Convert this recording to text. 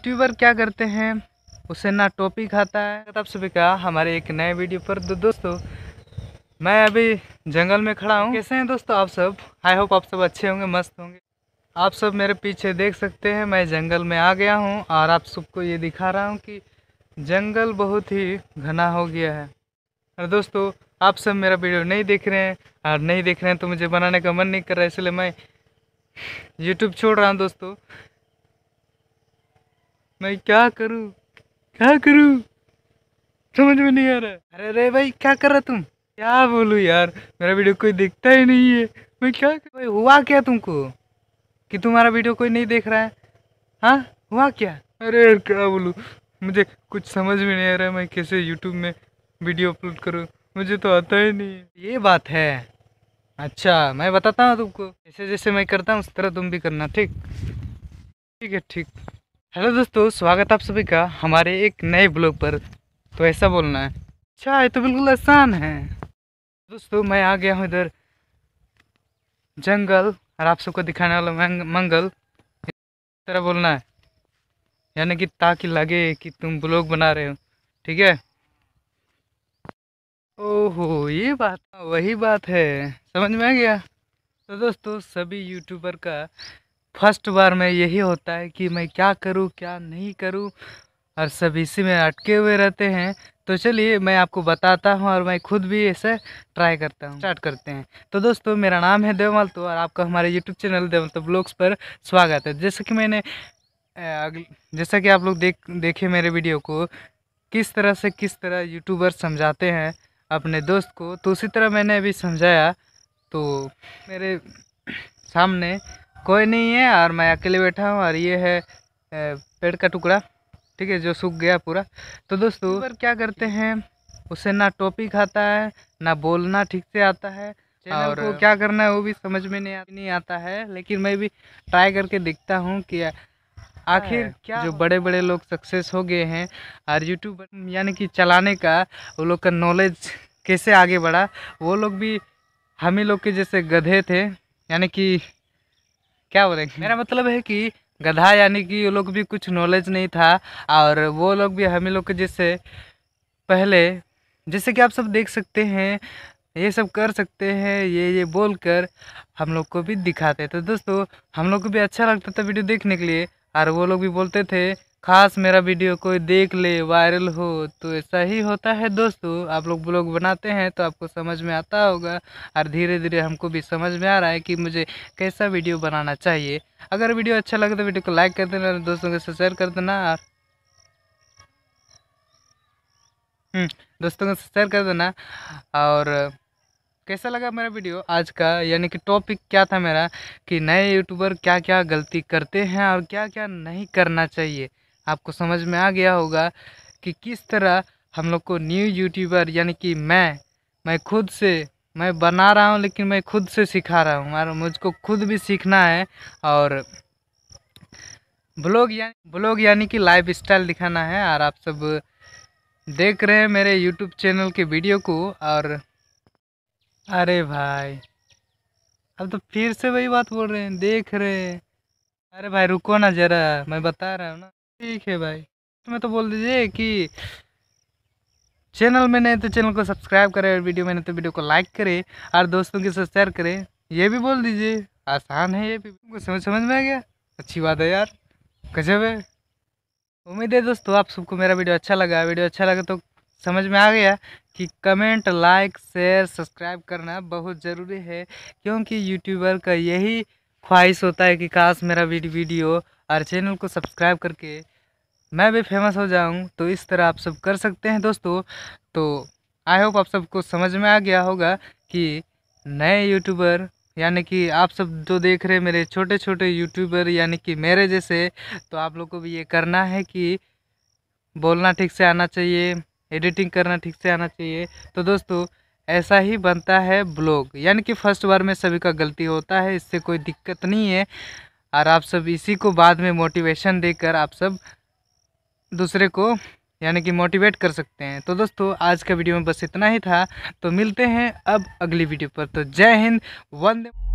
YouTuber क्या करते हैं उसे ना टोपी खाता है तब से कहा हमारे एक नए वीडियो पर तो दोस्तों मैं अभी जंगल में खड़ा हूँ कैसे हैं दोस्तों आप सब आई होप आप सब अच्छे होंगे मस्त होंगे आप सब मेरे पीछे देख सकते हैं मैं जंगल में आ गया हूँ और आप सबको ये दिखा रहा हूँ कि जंगल बहुत ही घना हो गया है और दोस्तों आप सब मेरा वीडियो नहीं देख रहे हैं और नहीं देख रहे हैं तो मुझे बनाने का मन नहीं कर रहा है इसलिए मैं यूट्यूब छोड़ रहा हूँ दोस्तों मैं क्या करूँ क्या करूँ समझ में नहीं आ रहा अरे अरे भाई क्या कर रहा तुम क्या बोलूँ यार मेरा वीडियो कोई देखता ही नहीं है मैं क्या कर... भाई हुआ क्या तुमको कि तुम्हारा वीडियो कोई नहीं देख रहा है हाँ हुआ क्या अरे यार क्या बोलूँ मुझे कुछ समझ में नहीं आ रहा मैं कैसे यूट्यूब में वीडियो अपलोड करूँ मुझे तो आता ही नहीं है ये बात है अच्छा मैं बताता हूँ तुमको जैसे जैसे मैं करता हूँ उस तरह तुम भी करना ठीक ठीक है ठीक हेलो दोस्तों स्वागत आप सभी का हमारे एक नए ब्लॉग पर तो ऐसा बोलना है अच्छा ये तो बिल्कुल आसान है दोस्तों मैं आ गया हूँ इधर जंगल और आप सबको दिखाने वाला मंगल तरह बोलना है यानी कि ताकि लगे कि तुम ब्लॉग बना रहे हो ठीक है ओहो ये बात तो वही बात है समझ में आ गया तो दोस्तों सभी यूट्यूबर का फर्स्ट बार में यही होता है कि मैं क्या करूं क्या नहीं करूं और सब इसी में अटके हुए रहते हैं तो चलिए मैं आपको बताता हूं और मैं खुद भी ऐसे ट्राई करता हूं स्टार्ट करते हैं तो दोस्तों मेरा नाम है देवमल तो और आपका हमारे यूट्यूब चैनल देवमल तो ब्लॉग्स पर स्वागत है जैसे कि मैंने जैसा कि आप लोग देख देखे मेरे वीडियो को किस तरह से किस तरह यूट्यूबर समझाते हैं अपने दोस्त को तो उसी तरह मैंने अभी समझाया तो मेरे सामने कोई नहीं है और मैं अकेले बैठा हूँ और ये है पेड़ का टुकड़ा ठीक है जो सूख गया पूरा तो दोस्तों पर क्या करते हैं उसे ना टॉपिक आता है ना बोलना ठीक से आता है और को क्या करना है वो भी समझ में नहीं नहीं आता है लेकिन मैं भी ट्राई करके देखता हूँ कि आखिर हाँ। क्या जो बड़े बड़े लोग सक्सेस हो गए हैं और यूट्यूब यानी कि चलाने का वो लोग का नॉलेज कैसे आगे बढ़ा वो लोग भी हम ही लोग के जैसे गधे थे यानी कि क्या बोलेंगे मेरा मतलब है कि गधा यानी कि वो लोग भी कुछ नॉलेज नहीं था और वो लोग भी हमें लोग के जैसे पहले जैसे कि आप सब देख सकते हैं ये सब कर सकते हैं ये ये बोल कर हम लोग को भी दिखाते थे दोस्तों हम लोग को भी अच्छा लगता था वीडियो देखने के लिए और वो लोग भी बोलते थे खास मेरा वीडियो कोई देख ले वायरल हो तो ऐसा ही होता है दोस्तों आप लोग ब्लॉग बनाते हैं तो आपको समझ में आता होगा और धीरे धीरे हमको भी समझ में आ रहा है कि मुझे कैसा वीडियो बनाना चाहिए अगर वीडियो अच्छा लगे तो वीडियो को लाइक कर देना दोस्तों के साथ शेयर कर देना और हम्म, दोस्तों के साथ शेयर कर देना और कैसा लगा मेरा वीडियो आज का यानी कि टॉपिक क्या था मेरा कि नए यूट्यूबर क्या क्या गलती करते हैं और क्या क्या नहीं करना चाहिए आपको समझ में आ गया होगा कि किस तरह हम लोग को न्यू यूट्यूबर यानी कि मैं मैं खुद से मैं बना रहा हूँ लेकिन मैं खुद से सिखा रहा हूँ और मुझको खुद भी सीखना है और ब्लॉग या ब्लॉग यानी कि लाइफ स्टाइल दिखाना है और आप सब देख रहे हैं मेरे यूट्यूब चैनल के वीडियो को और अरे भाई अब तो फिर से वही बात बोल रहे हैं देख रहे हैं अरे भाई रुको ना ज़रा मैं बता रहा हूँ ना ठीक है भाई तुम्हें तो बोल दीजिए कि चैनल में नहीं तो चैनल को सब्सक्राइब करें और वीडियो में नहीं तो वीडियो को लाइक करें और दोस्तों के साथ शेयर करें ये भी बोल दीजिए आसान है ये भी तुमको समझ समझ में आ गया अच्छी बात है यार गजब है उम्मीद है दोस्तों आप सबको मेरा वीडियो अच्छा लगा वीडियो अच्छा लगा तो समझ में आ गया कि कमेंट लाइक शेयर सब्सक्राइब करना बहुत ज़रूरी है क्योंकि यूट्यूबर का यही ख्वाहिश होता है कि काश मेरा वीडियो और चैनल को सब्सक्राइब करके मैं भी फेमस हो जाऊँ तो इस तरह आप सब कर सकते हैं दोस्तों तो आई होप आप सबको समझ में आ गया होगा कि नए यूट्यूबर यानी कि आप सब जो देख रहे मेरे छोटे छोटे यूट्यूबर यानी कि मेरे जैसे तो आप लोग को भी ये करना है कि बोलना ठीक से आना चाहिए एडिटिंग करना ठीक से आना चाहिए तो दोस्तों ऐसा ही बनता है ब्लॉग यानी कि फर्स्ट बार में सभी का गलती होता है इससे कोई दिक्कत नहीं है और आप सब इसी को बाद में मोटिवेशन देकर आप सब दूसरे को यानी कि मोटिवेट कर सकते हैं तो दोस्तों आज का वीडियो में बस इतना ही था तो मिलते हैं अब अगली वीडियो पर तो जय हिंद वंदे